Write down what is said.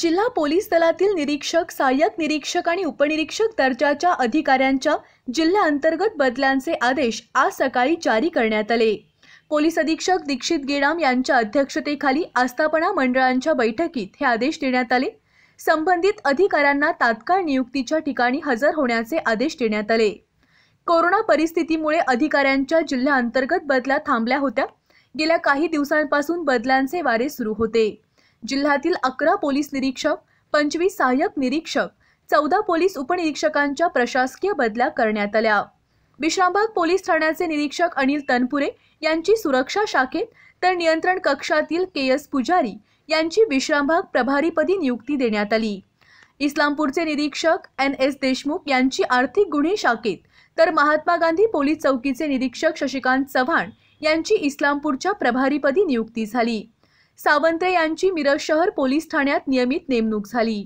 जिल्हा पोलीस दलातील निरीक्षक सहाय्यक निरीक्षक आणि उपनिरीक्षक दर्जाच्या अधिकाऱ्यांच्या जिल्हा अंतर्गत बदल्यांचे आदेश आज सकाळी जारी करण्यात आले पोलीस अधीक्षक दीक्षित गेडाम यांच्या अध्यक्षतेखाली आस्थापना मंडळांच्या बैठकीत हे आदेश देण्यात आले संबंधित अधिकाऱ्यांना तात्काळ नियुक्तीच्या ठिकाणी हजर होण्याचे आदेश देण्यात आले कोरोना परिस्थितीमुळे अधिकाऱ्यांच्या जिल्हा अंतर्गत बदल्या थांबल्या होत्या गेल्या काही दिवसांपासून बदलांचे वारे सुरू होते जिल्ह्यातील अकरा पोलीस निरीक्षक पंचवीस सहाय्यक निरीक्षक चौदा पोलीस उपनिरीक्षकांच्या प्रशासकीय बदल्या करण्यात आल्या विश्रामबाग पोलीस ठाण्याचे निरीक्षक अनिल तनपुरे यांची सुरक्षा शाखेत तर नियंत्रण कक्षातील के एस पुजारी यांची विश्रामबाग प्रभारीपदी नियुक्ती देण्यात आली इस्लामपूरचे निरीक्षक एन एस देशमुख यांची आर्थिक गुन्हे शाखेत तर महात्मा गांधी पोलीस चौकीचे निरीक्षक शशिकांत चव्हाण यांची इस्लामपूरच्या प्रभारीपदी नियुक्ती झाली सावंत्रे यांची मिरज शहर पोलीस ठाण्यात नियमित नेमणूक झाली